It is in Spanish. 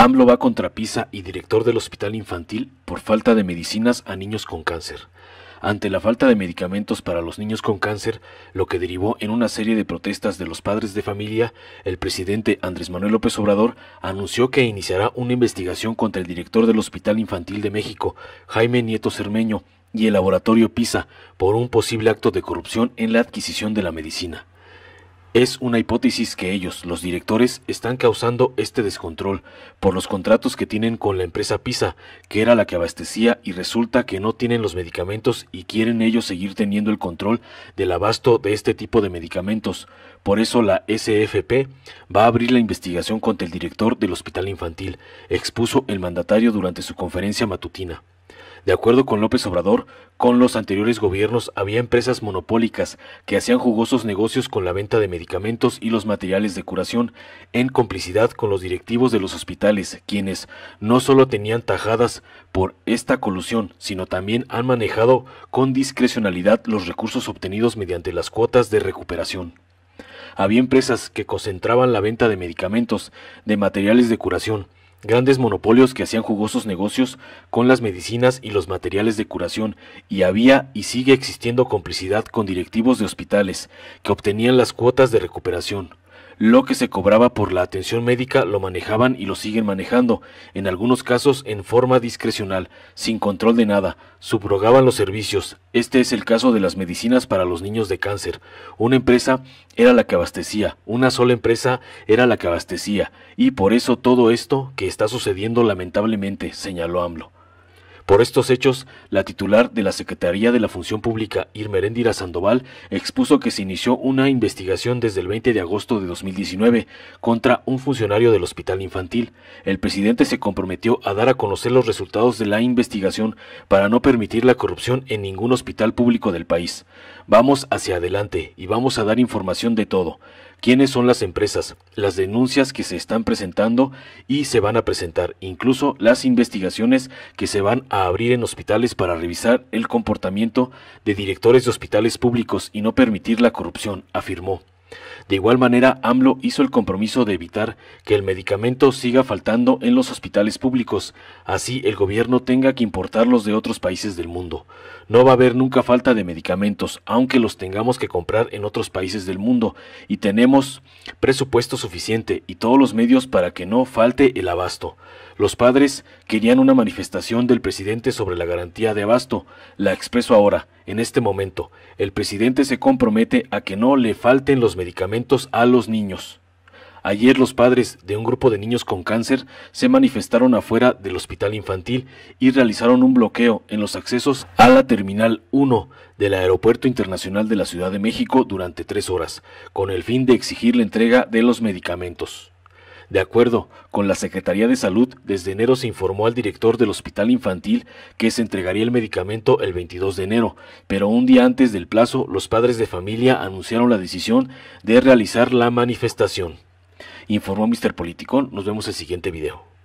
AMLO va contra PISA y director del hospital infantil por falta de medicinas a niños con cáncer. Ante la falta de medicamentos para los niños con cáncer, lo que derivó en una serie de protestas de los padres de familia, el presidente Andrés Manuel López Obrador anunció que iniciará una investigación contra el director del Hospital Infantil de México, Jaime Nieto Cermeño, y el laboratorio PISA por un posible acto de corrupción en la adquisición de la medicina. Es una hipótesis que ellos, los directores, están causando este descontrol por los contratos que tienen con la empresa Pisa, que era la que abastecía y resulta que no tienen los medicamentos y quieren ellos seguir teniendo el control del abasto de este tipo de medicamentos. Por eso la SFP va a abrir la investigación contra el director del Hospital Infantil, expuso el mandatario durante su conferencia matutina. De acuerdo con López Obrador, con los anteriores gobiernos había empresas monopólicas que hacían jugosos negocios con la venta de medicamentos y los materiales de curación, en complicidad con los directivos de los hospitales, quienes no solo tenían tajadas por esta colusión, sino también han manejado con discrecionalidad los recursos obtenidos mediante las cuotas de recuperación. Había empresas que concentraban la venta de medicamentos, de materiales de curación, grandes monopolios que hacían jugosos negocios con las medicinas y los materiales de curación, y había y sigue existiendo complicidad con directivos de hospitales, que obtenían las cuotas de recuperación. Lo que se cobraba por la atención médica lo manejaban y lo siguen manejando, en algunos casos en forma discrecional, sin control de nada, subrogaban los servicios. Este es el caso de las medicinas para los niños de cáncer. Una empresa era la que abastecía, una sola empresa era la que abastecía, y por eso todo esto que está sucediendo lamentablemente, señaló AMLO. Por estos hechos, la titular de la Secretaría de la Función Pública, Irmeréndira Sandoval, expuso que se inició una investigación desde el 20 de agosto de 2019 contra un funcionario del Hospital Infantil. El presidente se comprometió a dar a conocer los resultados de la investigación para no permitir la corrupción en ningún hospital público del país. Vamos hacia adelante y vamos a dar información de todo quiénes son las empresas, las denuncias que se están presentando y se van a presentar, incluso las investigaciones que se van a abrir en hospitales para revisar el comportamiento de directores de hospitales públicos y no permitir la corrupción, afirmó. De igual manera, AMLO hizo el compromiso de evitar que el medicamento siga faltando en los hospitales públicos, así el gobierno tenga que importarlos de otros países del mundo. No va a haber nunca falta de medicamentos, aunque los tengamos que comprar en otros países del mundo, y tenemos presupuesto suficiente y todos los medios para que no falte el abasto. Los padres querían una manifestación del presidente sobre la garantía de abasto, la expreso ahora. En este momento, el presidente se compromete a que no le falten los medicamentos a los niños. Ayer los padres de un grupo de niños con cáncer se manifestaron afuera del hospital infantil y realizaron un bloqueo en los accesos a la Terminal 1 del Aeropuerto Internacional de la Ciudad de México durante tres horas, con el fin de exigir la entrega de los medicamentos. De acuerdo con la Secretaría de Salud, desde enero se informó al director del hospital infantil que se entregaría el medicamento el 22 de enero, pero un día antes del plazo los padres de familia anunciaron la decisión de realizar la manifestación. Informó Mr. Politicón, nos vemos en el siguiente video.